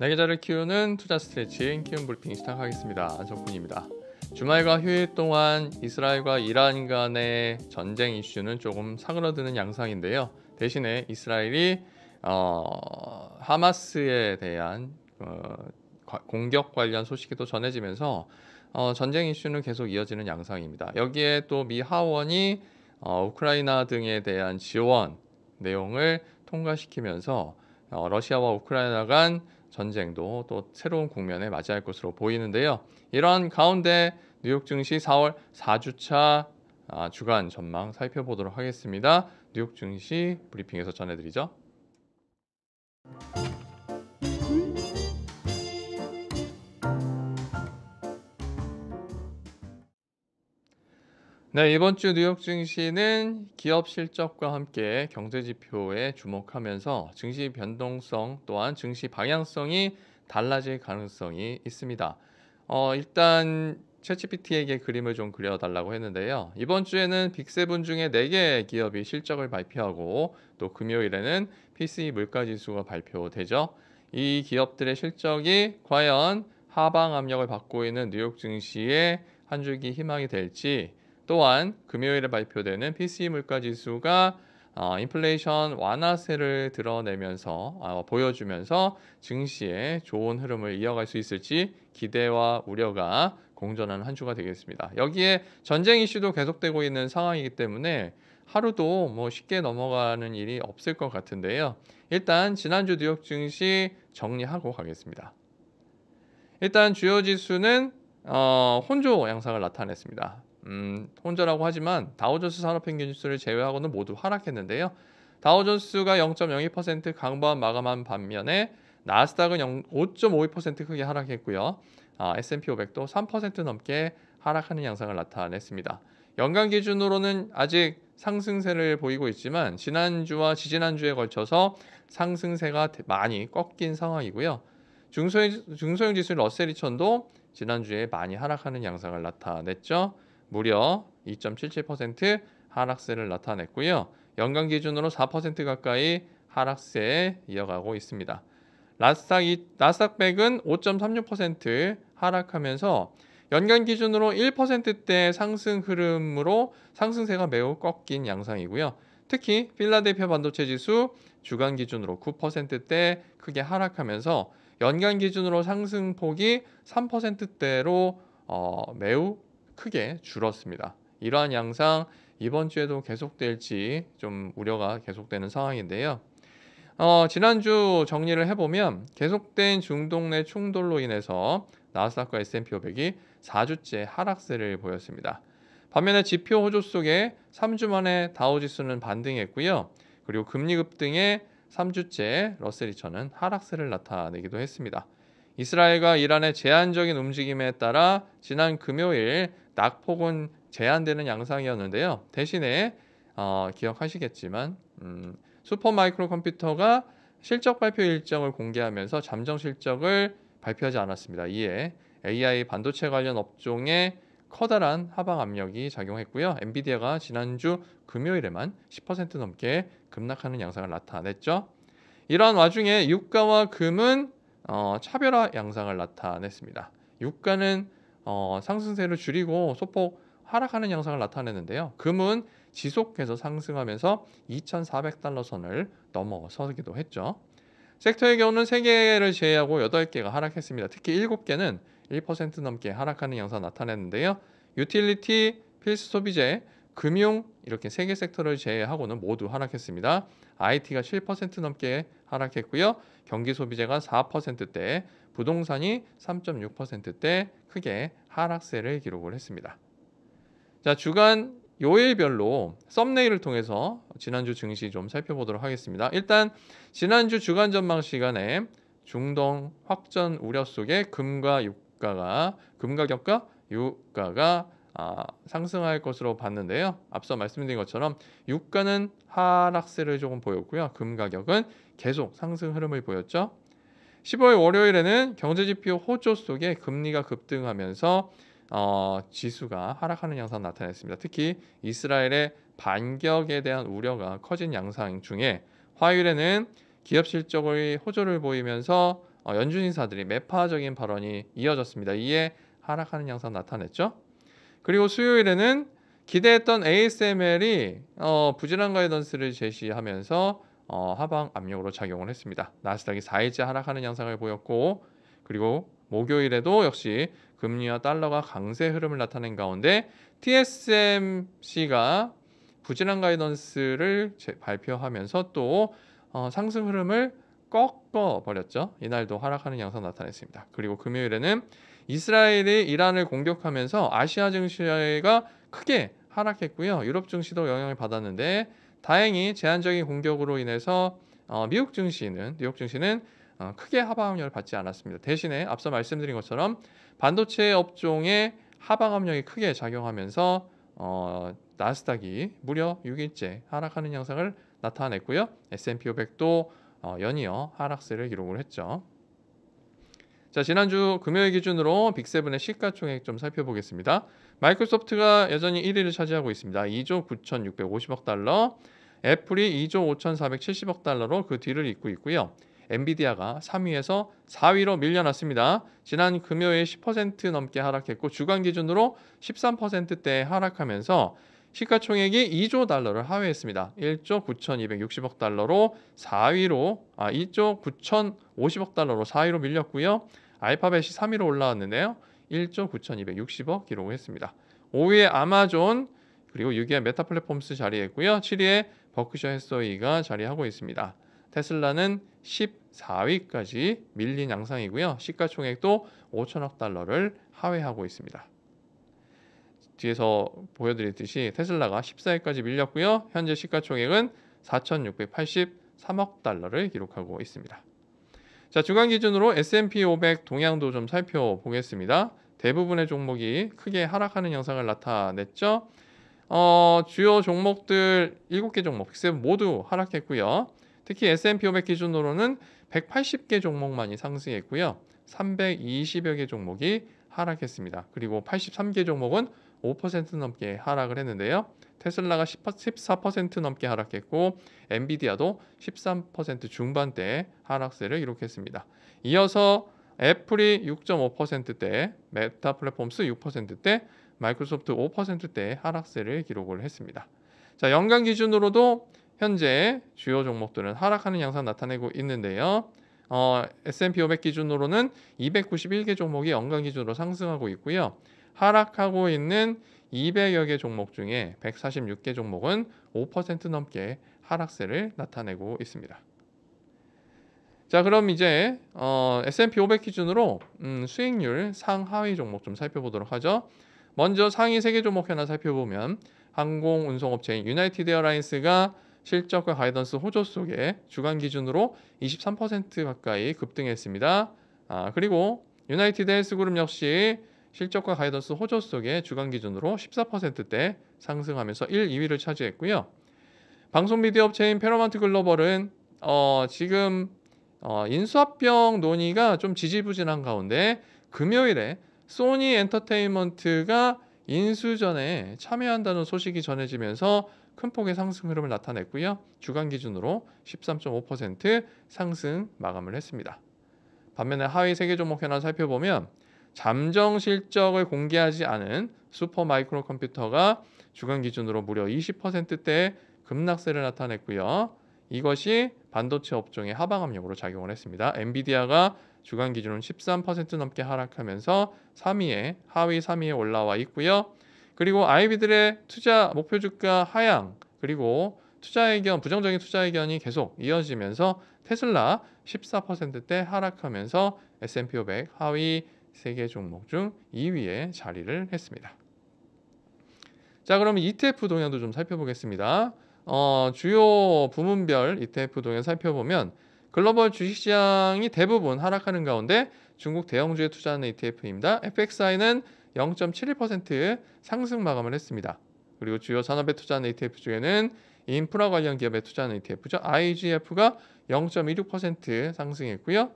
날개자를 키우는 투자 스트레칭 키움 브리핑 시작하겠습니다. 안성훈입니다. 주말과 휴일 동안 이스라엘과 이란 간의 전쟁 이슈는 조금 사그라드는 양상인데요. 대신에 이스라엘이 어, 하마스에 대한 어, 공격 관련 소식이 또 전해지면서 어, 전쟁 이슈는 계속 이어지는 양상입니다. 여기에 또 미 하원이 어, 우크라이나 등에 대한 지원 내용을 통과시키면서 어, 러시아와 우크라이나 간 전쟁도 또 새로운 국면에 맞이할 것으로 보이는데요. 이러한 가운데 뉴욕 증시 4월 4주차 아, 주간 전망 살펴보도록 하겠습니다. 뉴욕 증시 브리핑에서 전해드리죠. 네, 이번 주 뉴욕 증시는 기업 실적과 함께 경제 지표에 주목하면서 증시 변동성 또한 증시 방향성이 달라질 가능성이 있습니다. 어, 일단 채치피티에게 그림을 좀 그려달라고 했는데요. 이번 주에는 빅세븐 중에 네개 기업이 실적을 발표하고 또 금요일에는 p c e 물가지수가 발표되죠. 이 기업들의 실적이 과연 하방 압력을 받고 있는 뉴욕 증시의 한 줄기 희망이 될지 또한 금요일에 발표되는 PCE 물가 지수가 어, 인플레이션 완화세를 드러내면서 어, 보여주면서 증시에 좋은 흐름을 이어갈 수 있을지 기대와 우려가 공존하는 한 주가 되겠습니다. 여기에 전쟁 이슈도 계속되고 있는 상황이기 때문에 하루도 뭐 쉽게 넘어가는 일이 없을 것 같은데요. 일단 지난주 뉴욕 증시 정리하고 가겠습니다. 일단 주요 지수는 어, 혼조 양상을 나타냈습니다. 음, 혼자라고 하지만 다우존스 산업평균 지수를 제외하고는 모두 하락했는데요. 다우존스가 0.02% 강보한 마감한 반면에 나스닥은 5.52% 크게 하락했고요. 아, S&P 500도 3% 넘게 하락하는 양상을 나타냈습니다. 연간 기준으로는 아직 상승세를 보이고 있지만 지난주와 지지난주에 걸쳐서 상승세가 많이 꺾인 상황이고요. 중소형, 중소형 지수 러셀 2000도 지난주에 많이 하락하는 양상을 나타냈죠. 무려 2.77% 하락세를 나타냈고요. 연간 기준으로 4% 가까이 하락세에 이어가고 있습니다. 나스닥 나스닥백은 5.36% 하락하면서 연간 기준으로 1%대 상승 흐름으로 상승세가 매우 꺾인 양상이고요. 특히 필라델피아 반도체 지수 주간 기준으로 9%대 크게 하락하면서 연간 기준으로 상승폭이 3%대로 어, 매우 크게 줄었습니다. 이러한 양상 이번 주에도 계속될지 좀 우려가 계속되는 상황인데요. 어, 지난주 정리를 해보면 계속된 중동 내 충돌로 인해서 나스닥과 S&P 500이 4주째 하락세를 보였습니다. 반면에 지표 호조 속에 3주 만에 다우지수는 반등했고요. 그리고 금리 급등에 3주째 러셀2천은 하락세를 나타내기도 했습니다. 이스라엘과 이란의 제한적인 움직임에 따라 지난 금요일 낙폭은 제한되는 양상이었는데요. 대신에 어, 기억하시겠지만 음, 슈퍼마이크로 컴퓨터가 실적 발표 일정을 공개하면서 잠정 실적을 발표하지 않았습니다. 이에 AI 반도체 관련 업종에 커다란 하방 압력이 작용했고요. 엔비디아가 지난주 금요일에만 10% 넘게 급락하는 양상을 나타냈죠. 이러한 와중에 유가와 금은 어, 차별화 양상을 나타냈습니다. 유가는 어, 상승세를 줄이고 소폭 하락하는 양상을 나타내는데요. 금은 지속해서 상승하면서 2,400달러 선을 넘어서기도 했죠. 섹터의 경우는 3개를 제외하고 8개가 하락했습니다. 특히 7개는 1% 넘게 하락하는 양상 나타냈는데요. 유틸리티, 필수 소비재, 금융 이렇게 3개 섹터를 제외하고는 모두 하락했습니다. IT가 7% 넘게 하락했고요. 경기 소비재가 4%대, 부동산이 3.6%대 크게 하락세를 기록을 했습니다. 자, 주간 요일별로 썸네일을 통해서 지난주 증시 좀 살펴보도록 하겠습니다. 일단 지난주 주간 전망 시간에 중동 확전 우려 속에 금과 유가가 금가 격과 유가가 아, 상승할 것으로 봤는데요. 앞서 말씀드린 것처럼 유가는 하락세를 조금 보였고요. 금 가격은 계속 상승 흐름을 보였죠. 15일 월요일에는 경제지표 호조 속에 금리가 급등하면서 어, 지수가 하락하는 양상 나타냈습니다. 특히 이스라엘의 반격에 대한 우려가 커진 양상 중에 화요일에는 기업 실적의 호조를 보이면서 어, 연준 인사들이 매파적인 발언이 이어졌습니다. 이에 하락하는 양상 나타냈죠. 그리고 수요일에는 기대했던 ASML이 어, 부진한 가이던스를 제시하면서 어, 하방 압력으로 작용을 했습니다. 나스닥이 4일째 하락하는 양상을 보였고 그리고 목요일에도 역시 금리와 달러가 강세 흐름을 나타낸 가운데 TSMC가 부진한 가이던스를 발표하면서 또 어, 상승 흐름을 꺾어 버렸죠. 이날도 하락하는 양상 나타냈습니다. 그리고 금요일에는 이스라엘이 이란을 공격하면서 아시아 증시가 크게 하락했고요. 유럽 증시도 영향을 받았는데 다행히 제한적인 공격으로 인해서 어, 미국 증시는 뉴욕 증시는 어, 크게 하방압력을 받지 않았습니다. 대신에 앞서 말씀드린 것처럼 반도체 업종의 하방압력이 크게 작용하면서 어, 나스닥이 무려 6일째 하락하는 양상을 나타냈고요. S&P 500도 어, 연이어 하락세를 기록을 했죠. 자 지난주 금요일 기준으로 빅세븐의 시가총액 좀 살펴보겠습니다. 마이크로소프트가 여전히 1위를 차지하고 있습니다. 2조 9,650억 달러, 애플이 2조 5,470억 달러로 그 뒤를 잇고 있고요. 엔비디아가 3위에서 4위로 밀려났습니다. 지난 금요일 10% 넘게 하락했고 주간 기준으로 13%대 하락하면서 시가총액이 2조 달러를 하회했습니다. 1조 9,260억 달러로 4위로 아 2조 9,050억 달러로 4위로 밀렸고요. 알파벳이 3위로 올라왔는데요. 1조 9,260억 기록했습니다. 5위에 아마존 그리고 6위에 메타 플랫폼스 자리했고요. 7위에 버크셔 해서이가 자리하고 있습니다. 테슬라는 14위까지 밀린 양상이고요. 시가총액도 5천억 달러를 하회하고 있습니다. 뒤에서 보여드렸듯이 테슬라가 14위까지 밀렸고요. 현재 시가총액은 4,683억 달러를 기록하고 있습니다. 자, 주간 기준으로 S&P 500 동향도 좀 살펴보겠습니다. 대부분의 종목이 크게 하락하는 양상을 나타냈죠. 어, 주요 종목들 7개 종목, 모두 하락했고요. 특히 S&P 500 기준으로는 180개 종목만이 상승했고요. 320여 개 종목이 하락했습니다. 그리고 83개 종목은 5% 넘게 하락을 했는데요. 테슬라가 14% 넘게 하락했고 엔비디아도 13% 중반대 하락세를 기록했습니다. 이어서 애플이 6.5%대, 메타 플랫폼스 6%대, 마이크로소프트 5%대 하락세를 기록을 했습니다. 자, 연간 기준으로도 현재 주요 종목들은 하락하는 양상 나타내고 있는데요. 어, S&P 500 기준으로는 291개 종목이 연간 기준으로 상승하고 있고요. 하락하고 있는 200여 개 종목 중에 146개 종목은 5% 넘게 하락세를 나타내고 있습니다. 자 그럼 이제 어, S&P 500 기준으로 음, 수익률 상하위 종목 좀 살펴보도록 하죠. 먼저 상위 3개 종목 하나 살펴보면 항공 운송업체인 유나이티드 에어라인스가 실적과 가이던스 호조 속에 주간 기준으로 23% 가까이 급등했습니다. 아, 그리고 유나이티드 헬스그룹 역시 실적과 가이던스 호조 속에 주간 기준으로 14%대 상승하면서 1, 2위를 차지했고요. 방송 미디어 업체인 페러먼트 글로벌은 어, 지금 어, 인수합병 논의가 좀 지지부진한 가운데 금요일에 소니 엔터테인먼트가 인수전에 참여한다는 소식이 전해지면서 큰 폭의 상승 흐름을 나타냈고요. 주간 기준으로 13.5% 상승 마감을 했습니다. 반면에 하위 세계 종목 현황 살펴보면 잠정 실적을 공개하지 않은 슈퍼마이크로 컴퓨터가 주간 기준으로 무려 20%대 급락세를 나타냈고요. 이것이 반도체 업종의 하방 압력으로 작용을 했습니다. 엔비디아가 주간 기준으로 13% 넘게 하락하면서 3위에 하위 3위에 올라와 있고요. 그리고 아이비들의 투자 목표 주가 하향 그리고 투자 의견 부정적인 투자 의견이 계속 이어지면서 테슬라 14%대 하락하면서 S&P 500 하위 세개 종목 중 2위에 자리를 했습니다. 자, 그러면 ETF 동향도 좀 살펴보겠습니다. 어, 주요 부문별 ETF 동향 살펴보면 글로벌 주식시장이 대부분 하락하는 가운데 중국 대형주에 투자하는 ETF입니다. FXI는 0.71% 상승 마감을 했습니다. 그리고 주요 산업에 투자하는 ETF 중에는 인프라 관련 기업에 투자하는 ETF죠. IGF가 0.16% 상승했고요.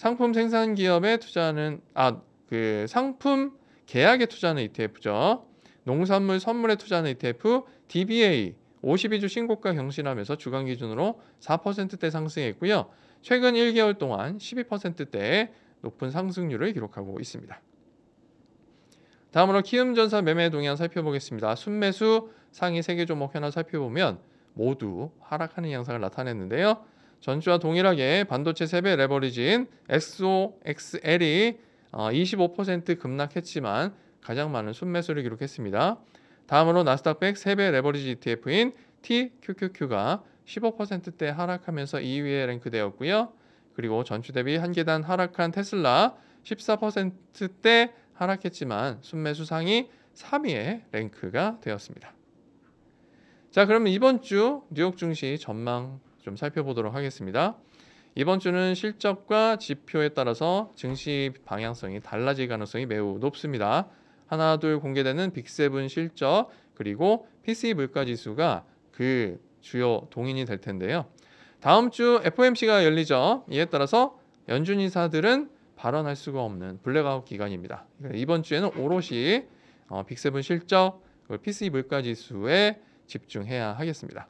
상품 생산 기업에 투자는 하아그 상품 계약에 투자는 하 e ETF죠. 농산물 선물에 투자는 하 e ETF, DBA 52주 신고가 경신하면서 주간 기준으로 4%대 상승했고요. 최근 1개월 동안 12%대의 높은 상승률을 기록하고 있습니다. 다음으로 키움전사 매매 동향 살펴보겠습니다. 순매수 상위 3개 종목 현황 살펴보면 모두 하락하는 양상을 나타냈는데요. 전주와 동일하게 반도체 세배 레버리지인 XOXL이 25% 어, 급락했지만 가장 많은 순매수를 기록했습니다. 다음으로 나스닥 1 3배 레버리지 ETF인 TQQQ가 15%대 하락하면서 2위에 랭크되었고요. 그리고 전주 대비 한 계단 하락한 테슬라 14%대 하락했지만 순매수 상위 3위에 랭크가 되었습니다. 자, 그러 이번 주 뉴욕 증시 전망 좀 살펴보도록 하겠습니다. 이번 주는 실적과 지표에 따라서 증시 방향성이 달라질 가능성이 매우 높습니다. 하나 둘 공개되는 빅세븐 실적 그리고 p c 물가 지수가 그 주요 동인이 될 텐데요. 다음 주 FOMC가 열리죠. 이에 따라서 연준 이사들은 발언할 수가 없는 블랙아웃 기간입니다. 그러니까 이번 주에는 오롯이 어, 빅세븐 실적, p c 물가 지수에 집중해야 하겠습니다.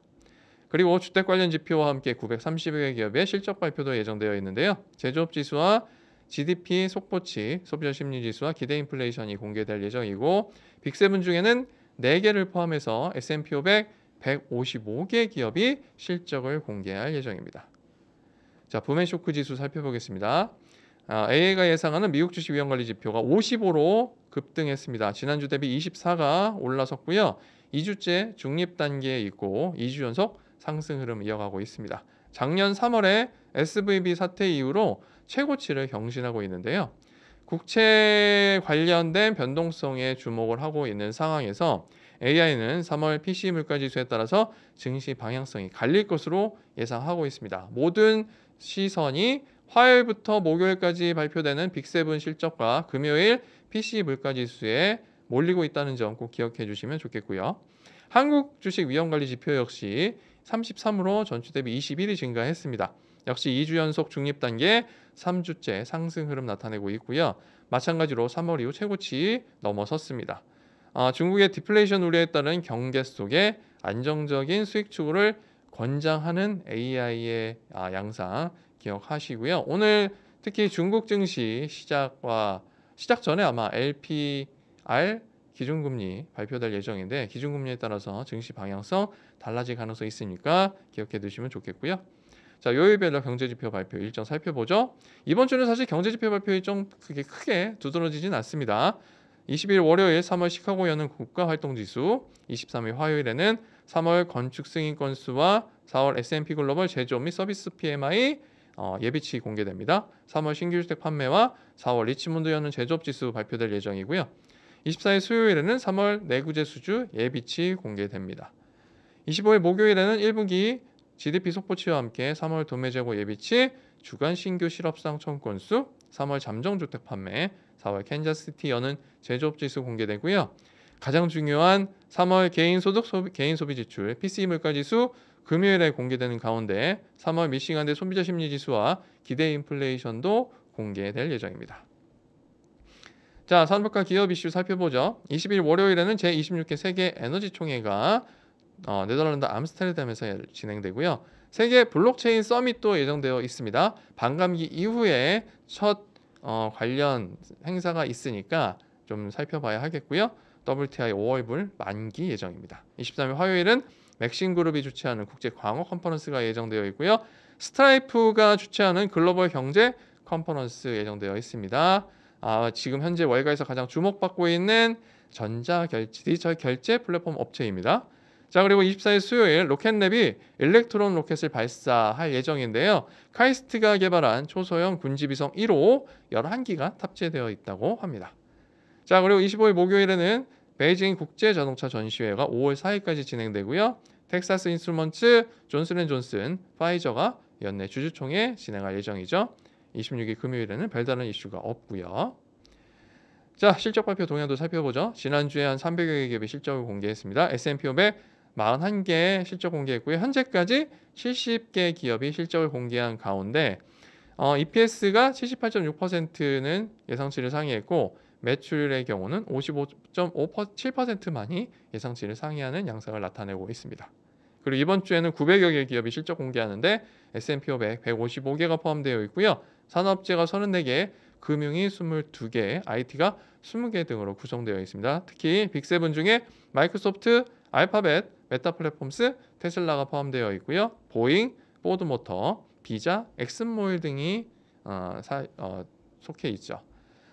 그리고 주택 관련 지표와 함께 930여 기업의 실적 발표도 예정되어 있는데요. 제조업 지수와 GDP 속보치, 소비자 심리 지수와 기대 인플레이션이 공개될 예정이고 빅세븐 중에는 4개를 포함해서 S&P 500 155개 기업이 실적을 공개할 예정입니다. 자, 부메 쇼크 지수 살펴보겠습니다. 아, AA가 예상하는 미국 주식 위험관리 지표가 55로 급등했습니다. 지난주 대비 24가 올라섰고요. 2주째 중립 단계에 있고 2주 연속 상승 흐름 이어가고 있습니다. 작년 3월에 SVB 사태 이후로 최고치를 경신하고 있는데요. 국채 관련된 변동성에 주목을 하고 있는 상황에서 AI는 3월 PC 물가지수에 따라서 증시 방향성이 갈릴 것으로 예상하고 있습니다. 모든 시선이 화요일부터 목요일까지 발표되는 빅세븐 실적과 금요일 PC 물가지수에 몰리고 있다는 점 꼭 기억해 주시면 좋겠고요. 한국 주식 위험관리 지표 역시 33으로 전주 대비 21이 증가했습니다. 역시 2주 연속 중립 단계 3주째 상승 흐름 나타내고 있고요. 마찬가지로 3월 이후 최고치 넘어섰습니다. 아, 중국의 디플레이션 우려에 따른 경계 속에 안정적인 수익 추구를 권장하는 AI의 아, 양상 기억하시고요. 오늘 특히 중국 증시 시작과 시작 전에 아마 LPR 기준금리 발표될 예정인데 기준금리에 따라서 증시 방향성 달라질 가능성이 있으니까 기억해 두시면 좋겠고요. 자, 요일별로 경제지표 발표 일정 살펴보죠. 이번 주는 사실 경제지표 발표 일정 그게 크게 두드러지진 않습니다. 20일 월요일 3월 시카고 여는 국가활동지수, 23일 화요일에는 3월 건축 승인 건수와 4월 S&P 글로벌 제조 및 서비스 PMI 어, 예비치 공개됩니다. 3월 신규주택 판매와 4월 리치몬드 여는 제조업 지수 발표될 예정이고요. 24일 수요일에는 3월 내구재 수주 예비치 공개됩니다. 25일 목요일에는 1분기 GDP 속보치와 함께 3월 도매 재고 예비치, 주간 신규 실업상 청건수, 3월 잠정 주택 판매, 4월 캔자스시티 여는 제조업 지수 공개되고요. 가장 중요한 3월 개인 소득 소비, 개인 소비 지출 p c e 물가 지수 금요일에 공개되는 가운데 3월 미시간대 소비자 심리 지수와 기대 인플레이션도 공개될 예정입니다. 자, 산업과 기업 이슈 살펴보죠. 20일 월요일에는 제26회 세계 에너지 총회가 어, 네덜란드 암스테르담에서 진행되고요. 세계 블록체인 서밋도 예정되어 있습니다. 반감기 이후에 첫 어, 관련 행사가 있으니까 좀 살펴봐야 하겠고요. WTI 5월불 만기 예정입니다. 23일 화요일은 맥신그룹이 주최하는 국제 광어 컨퍼런스가 예정되어 있고요. 스트라이프가 주최하는 글로벌 경제 컨퍼런스 예정되어 있습니다. 아, 지금 현재 월가에서 가장 주목받고 있는 전자결제 디지털 결제 플랫폼 업체입니다. 자 그리고 24일 수요일 로켓랩이 일렉트론 로켓을 발사할 예정인데요. 카이스트가 개발한 초소형 군지비성 1호 11기가 탑재되어 있다고 합니다. 자 그리고 25일 목요일에는 베이징 국제 자동차 전시회가 5월 4일까지 진행되고요. 텍사스 인스트루먼츠, 존슨앤존슨, 파이저가 연내 주주총회 진행할 예정이죠. 26일 금요일에는 별다른 이슈가 없고요. 자, 실적 발표 동향도 살펴보죠. 지난주에 한 300여 개기업이 실적을 공개했습니다. S&P 500 41개 실적 공개했고요. 현재까지 70개 기업이 실적을 공개한 가운데 어, EPS가 78.6%는 예상치를 상회했고 매출의 경우는 55.7%만이 예상치를 상회하는 양상을 나타내고 있습니다. 그리고 이번 주에는 900여 개 기업이 실적 공개하는데 S&P 500 155개가 포함되어 있고요. 산업재가 34개, 금융이 22개, IT가 20개 등으로 구성되어 있습니다. 특히 빅세븐 중에 마이크로소프트, 알파벳, 메타 플랫폼스, 테슬라가 포함되어 있고요. 보잉, 포드모터, 비자, 엑슨모일 등이 어, 사, 어, 속해 있죠.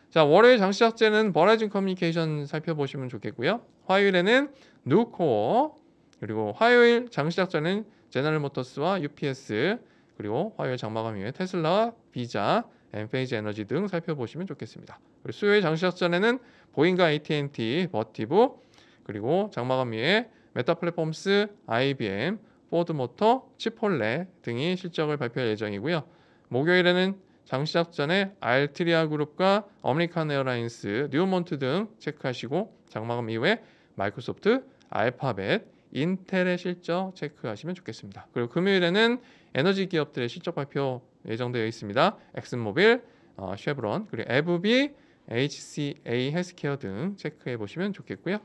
자, 월요일 장시작제는 버라이즌 커뮤니케이션 살펴보시면 좋겠고요. 화요일에는 누코어, 그리고 화요일 장시작제는 제너럴 모터스와 UPS, 그리고 화요일 장마감 이후에 테슬라 비자, 엔페이지 에너지 등 살펴보시면 좋겠습니다. 수요일 장시작 전에는 보잉과 AT&T, 버티브, 그리고 장마감미의 메타 플랫폼스, IBM, 포드모터, 치폴레 등이 실적을 발표할 예정이고요. 목요일에는 장시작 전에 알트리아 그룹과 어메리칸 에어라인스, 뉴몬트 등 체크하시고 장마감 이후에 마이크로소프트, 알파벳, 인텔의 실적 체크하시면 좋겠습니다. 그리고 금요일에는 에너지 기업들의 실적 발표 예정되어 있습니다. 엑슨모빌, 어, 쉐브론, 그리고 에브비, HCA 헬스케어 등 체크해 보시면 좋겠고요.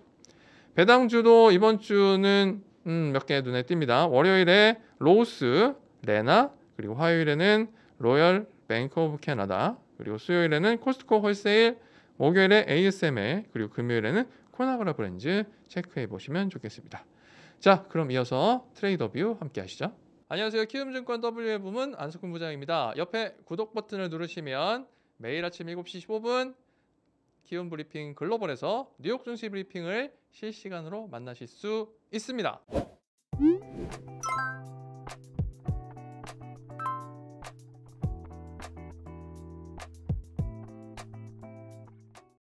배당주도 이번 주는 음, 몇개 눈에 띕니다. 월요일에 로우스, 레나, 그리고 화요일에는 로열 뱅크 오브 캐나다, 그리고 수요일에는 코스트코 홀세일, 목요일에 ASML, 그리고 금요일에는 코나그라 브랜즈 체크해 보시면 좋겠습니다. 자, 그럼 이어서 트레이더 뷰 함께 하시죠. 안녕하세요. 키움증권 W의 부문 안석훈 부장입니다. 옆에 구독 버튼을 누르시면 매일 아침 7시 15분 키움 브리핑 글로벌에서 뉴욕 증시 브리핑을 실시간으로 만나실 수 있습니다.